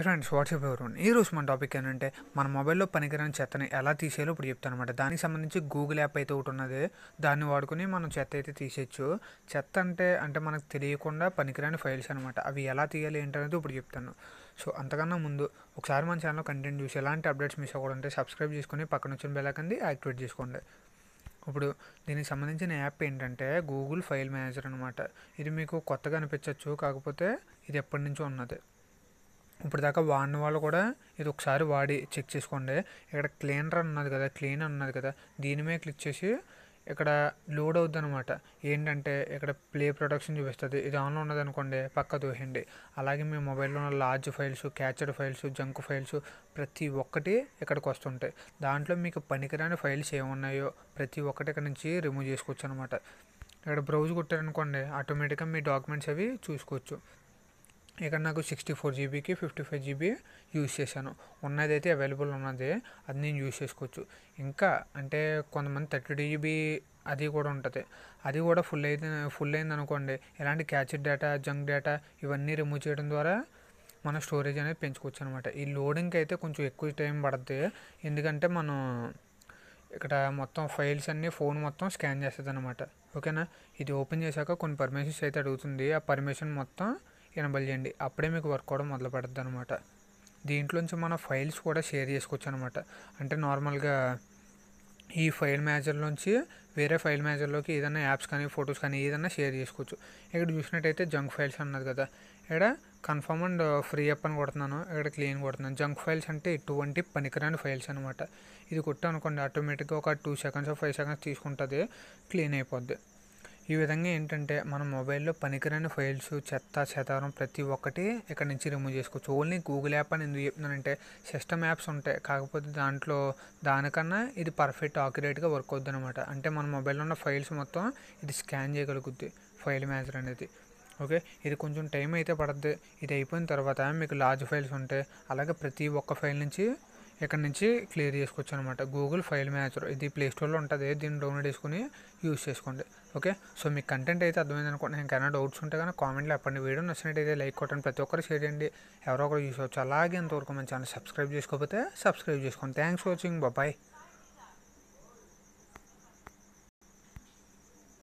friends WhatsApp ఎవరు ఈ రోజు మన టాపిక్ ఏంటంటే మన మొబైల్లో పనికిరాని చెత్తని ఎలా తీసేయాలో ఇప్పుడు చెప్తాను అనమాట దానికి సంబంధించి గూగుల్ యాప్ అయితే ఒకటి ఉన్నది దాన్ని వాడుకొని మనం చెత్త అయితే తీసేయచ్చు చెత్త అంటే అంటే మనకు తెలియకుండా పనికిరాని ఫైల్స్ అనమాట అవి ఎలా తీయాలి ఏంటనేది ఇప్పుడు చెప్తాను సో అంతకన్నా ముందు ఒకసారి మన ఛానల్ కంటెంట్ చూసి ఎలాంటి అప్డేట్స్ మిస్ అవ్వకూడదంటే సబ్స్క్రైబ్ చేసుకొని పక్కన వచ్చిన బెల్లకంది యాక్టివేట్ చేసుకోండి ఇప్పుడు దీనికి సంబంధించిన యాప్ ఏంటంటే గూగుల్ ఫైల్ మేనేజర్ అనమాట ఇది మీకు కొత్తగా అనిపించవచ్చు కాకపోతే ఇది ఎప్పటి నుంచో ఉన్నది ఇప్పటిదాకా వాడిన వాళ్ళు కూడా ఇది ఒకసారి వాడి చెక్ చేసుకోండి ఇక్కడ క్లీనర్ అన్నది కదా క్లీన్ అన్నది కదా దీని మీద క్లిక్ చేసి ఇక్కడ లోడ్ అవుద్ది అనమాట ఏంటంటే ఇక్కడ ప్లే ప్రొడక్షన్ చూపిస్తుంది ఇది ఆన్లో ఉన్నదనుకోండి పక్క దోహండి అలాగే మీ మొబైల్లో ఉన్న large files cached files junk files ప్రతి ఒక్కటి ఇక్కడికి వస్తుంటాయి దాంట్లో మీకు పనికిరాని ఫైల్స్ ఏమున్నాయో ప్రతి ఒక్కటి ఇక్కడ నుంచి రిమూవ్ చేసుకోవచ్చు అనమాట ఇక్కడ బ్రౌజ్ కొట్టారనుకోండి ఆటోమేటిక్గా మీ డాక్యుమెంట్స్ అవి చూసుకోవచ్చు ఇక్కడ నాకు సిక్స్టీ ఫోర్ జీబీకి ఫిఫ్టీ ఫైవ్ జీబీ యూజ్ చేశాను ఉన్నది అయితే అవైలబుల్ ఉన్నది అది నేను యూజ్ చేసుకోవచ్చు ఇంకా అంటే కొంతమంది థర్టీ జీబీ అది కూడా ఉంటుంది అది కూడా ఫుల్ అయితే ఫుల్ అయింది అనుకోండి ఎలాంటి క్యాచెడ్ డేటా జంక్ డేటా ఇవన్నీ రిమూవ్ చేయడం ద్వారా మన స్టోరేజ్ అనేది పెంచుకోవచ్చు అనమాట ఈ లోడింగ్కి అయితే కొంచెం ఎక్కువ టైం పడుతుంది ఎందుకంటే మనం ఇక్కడ మొత్తం ఫైల్స్ అన్నీ ఫోన్ మొత్తం స్కాన్ చేస్తుంది అనమాట ఓకేనా ఇది ఓపెన్ చేశాక కొన్ని పర్మిషన్స్ అయితే అడుగుతుంది ఆ పర్మిషన్ మొత్తం చేయండి అప్పుడే మీకు వర్క్ కూడా మొదలు పెడద్దు అనమాట దీంట్లోంచి మన ఫైల్స్ కూడా షేర్ చేసుకోవచ్చు అనమాట అంటే నార్మల్గా ఈ ఫైల్ మేజర్ నుంచి వేరే ఫైల్ మేనేజర్లోకి ఏదైనా యాప్స్ కానీ ఫొటోస్ కానీ ఏదైనా షేర్ చేసుకోవచ్చు ఇక్కడ చూసినట్టయితే జంక్ ఫైల్స్ అన్నది కదా ఇక్కడ కన్ఫర్మ్ అండ్ ఫ్రీ అప్ అని కొడుతున్నాను ఇక్కడ క్లీన్ కొడుతున్నాను జంక్ ఫైల్స్ అంటే ఎటువంటి పనికిరాని ఫైల్స్ అనమాట ఇది కొట్టాను అనుకోండి ఆటోమేటిక్గా ఒక టూ సెకండ్స్ ఫైవ్ సెకండ్స్ తీసుకుంటుంది క్లీన్ అయిపోద్ది ఈ విధంగా ఏంటంటే మన మొబైల్లో పనికిరాని ఫైల్స్ చెత్త చెదారం ప్రతి ఒక్కటి ఇక్కడ నుంచి రిమూవ్ చేసుకోవచ్చు ఓన్లీ గూగుల్ యాప్ అని ఎందుకు చెప్తున్నానంటే సిస్టమ్ యాప్స్ ఉంటాయి కాకపోతే దాంట్లో దానికన్నా ఇది పర్ఫెక్ట్ ఆక్యురేట్గా వర్క్ అవుద్ది అనమాట అంటే మన మొబైల్లో ఉన్న ఫైల్స్ మొత్తం ఇది స్కాన్ చేయగలుగుద్ది ఫైల్ మేనేజర్ అనేది ఓకే ఇది కొంచెం టైం అయితే పడుద్ది ఇది అయిపోయిన తర్వాత మీకు లార్జ్ ఫైల్స్ ఉంటాయి అలాగే ప్రతి ఒక్క ఫైల్ నుంచి ఇక్కడ నుంచి క్లియర్ చేసుకోవచ్చు అనమాట గూగుల్ ఫైల్ మేనేజర్ ఇది ప్లే స్టోర్లో ఉంటుంది దీన్ని డౌన్లోడ్ చేసుకుని యూజ్ చేసుకోండి ఓకే సో మీకు కంటెంట్ అయితే అర్థమైంది అనుకుంటున్నాను ఇంకైనా డౌట్స్ ఉంటే కానీ కామెంట్లో ఎప్పటి వీడియో నచ్చినట్టయితే లైక్ కొట్టండి ప్రతి ఒక్కరు షేర్ చేయండి ఎవరో ఒకరు చూసుకోవచ్చు అలాగే ఇంతవరకు మన ఛానల్ సబ్స్క్రైబ్ చేసుకోకపోతే సబ్స్క్రైబ్ చేసుకోండి థ్యాంక్స్ ఫర్ వాచింగ్ బాబాయ్